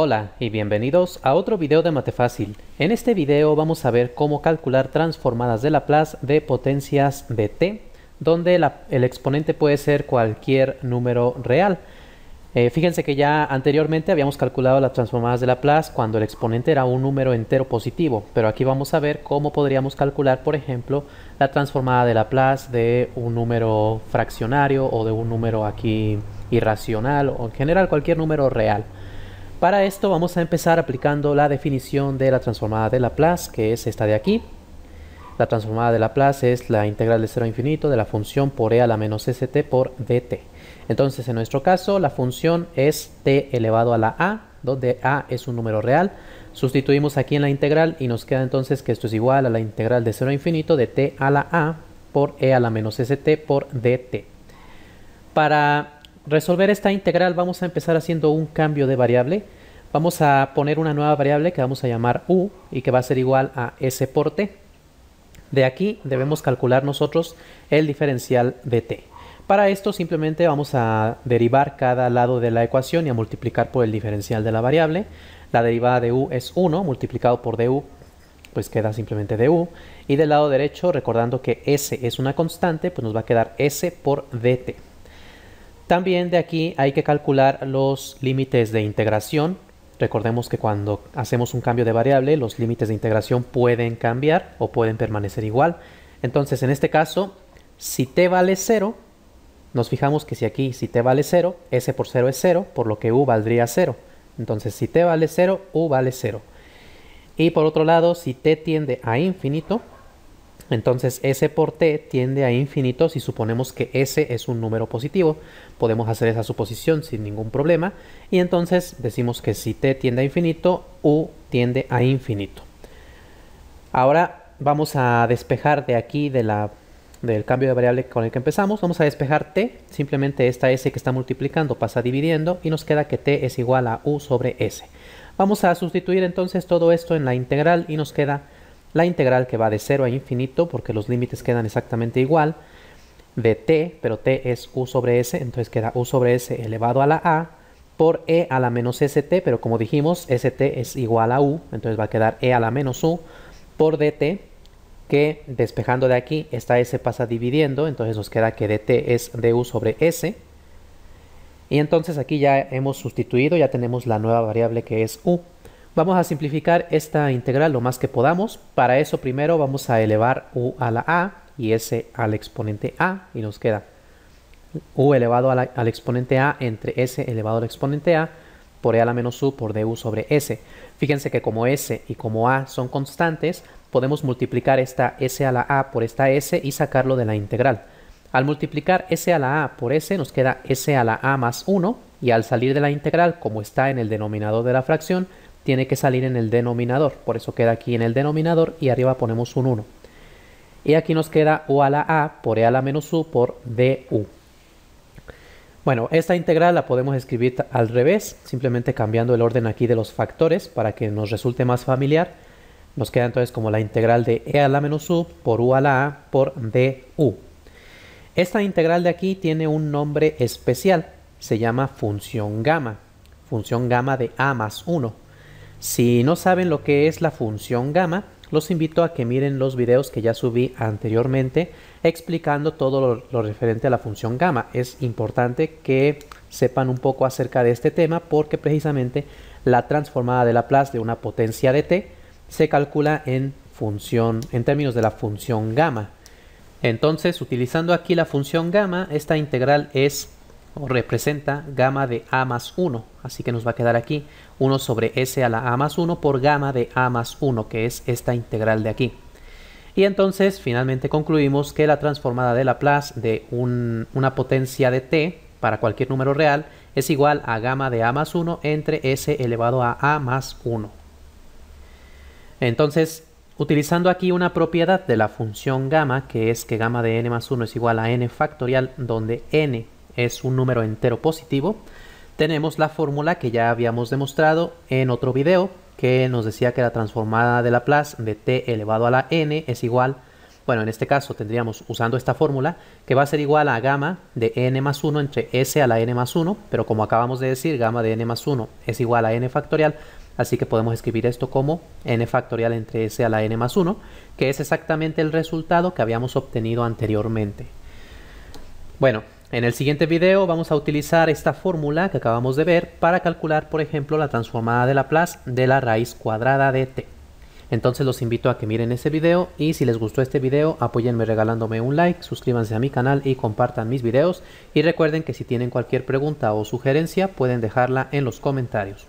Hola y bienvenidos a otro video de Matefácil. En este video vamos a ver cómo calcular transformadas de Laplace de potencias de t, donde el exponente puede ser cualquier número real. Eh, fíjense que ya anteriormente habíamos calculado las transformadas de Laplace cuando el exponente era un número entero positivo, pero aquí vamos a ver cómo podríamos calcular, por ejemplo, la transformada de Laplace de un número fraccionario o de un número aquí irracional o en general cualquier número real. Para esto vamos a empezar aplicando la definición de la transformada de Laplace, que es esta de aquí. La transformada de Laplace es la integral de 0 a infinito de la función por e a la menos st por dt. Entonces, en nuestro caso, la función es t elevado a la a, donde a es un número real. Sustituimos aquí en la integral y nos queda entonces que esto es igual a la integral de 0 a infinito de t a la a por e a la menos st por dt. Para resolver esta integral vamos a empezar haciendo un cambio de variable. Vamos a poner una nueva variable que vamos a llamar u y que va a ser igual a s por t. De aquí debemos calcular nosotros el diferencial de t. Para esto simplemente vamos a derivar cada lado de la ecuación y a multiplicar por el diferencial de la variable. La derivada de u es 1 multiplicado por du pues queda simplemente du. Y del lado derecho, recordando que s es una constante, pues nos va a quedar s por dt. También de aquí hay que calcular los límites de integración. Recordemos que cuando hacemos un cambio de variable, los límites de integración pueden cambiar o pueden permanecer igual. Entonces, en este caso, si t vale 0, nos fijamos que si aquí si t vale 0, s por 0 es 0, por lo que u valdría 0. Entonces, si t vale 0, u vale 0. Y por otro lado, si t tiende a infinito, entonces S por T tiende a infinito si suponemos que S es un número positivo. Podemos hacer esa suposición sin ningún problema. Y entonces decimos que si T tiende a infinito, U tiende a infinito. Ahora vamos a despejar de aquí del cambio de variable con el que empezamos. Vamos a despejar T. Simplemente esta S que está multiplicando pasa dividiendo y nos queda que T es igual a U sobre S. Vamos a sustituir entonces todo esto en la integral y nos queda la integral que va de 0 a infinito, porque los límites quedan exactamente igual, de t, pero t es u sobre s, entonces queda u sobre s elevado a la a, por e a la menos st, pero como dijimos, st es igual a u, entonces va a quedar e a la menos u, por dt, que despejando de aquí, esta s pasa dividiendo, entonces nos queda que dt es du sobre s. Y entonces aquí ya hemos sustituido, ya tenemos la nueva variable que es u. Vamos a simplificar esta integral lo más que podamos. Para eso primero vamos a elevar u a la a y s al exponente a y nos queda u elevado al exponente a entre s elevado al exponente a por e a la menos u por du sobre s. Fíjense que como s y como a son constantes, podemos multiplicar esta s a la a por esta s y sacarlo de la integral. Al multiplicar s a la a por s nos queda s a la a más 1 y al salir de la integral, como está en el denominador de la fracción, tiene que salir en el denominador. Por eso queda aquí en el denominador y arriba ponemos un 1. Y aquí nos queda U a la A por E a la menos U por DU. Bueno, esta integral la podemos escribir al revés, simplemente cambiando el orden aquí de los factores para que nos resulte más familiar. Nos queda entonces como la integral de e a la menos u por u a la a por du. Esta integral de aquí tiene un nombre especial, se llama función gamma, función gamma de a más 1. Si no saben lo que es la función gamma, los invito a que miren los videos que ya subí anteriormente explicando todo lo, referente a la función gamma. Es importante que sepan un poco acerca de este tema porque precisamente la transformada de Laplace de una potencia de t se calcula en función en términos de la función gamma. Entonces, utilizando aquí la función gamma, esta integral es representa gamma de A más 1. Así que nos va a quedar aquí 1 sobre S a la A más 1 por gamma de A más 1, que es esta integral de aquí. Y entonces finalmente concluimos que la transformada de Laplace de una potencia de t para cualquier número real es igual a gamma de a más 1 entre s elevado a a más 1. Entonces, utilizando aquí una propiedad de la función gamma, que es que gamma de n más 1 es igual a n factorial, donde n es un número entero positivo, tenemos la fórmula que ya habíamos demostrado en otro video, que nos decía que la transformada de Laplace de t elevado a la n es igual, bueno, en este caso tendríamos usando esta fórmula, que va a ser igual a gamma de n más 1 entre s a la n más 1, pero como acabamos de decir, gamma de n más 1 es igual a n factorial, así que podemos escribir esto como n factorial entre s a la n más 1, que es exactamente el resultado que habíamos obtenido anteriormente. Bueno, en el siguiente video vamos a utilizar esta fórmula que acabamos de ver para calcular, por ejemplo, la transformada de Laplace de la raíz cuadrada de t. Entonces los invito a que miren ese video y si les gustó este video apóyenme regalándome un like, suscríbanse a mi canal y compartan mis videos y recuerden que si tienen cualquier pregunta o sugerencia pueden dejarla en los comentarios.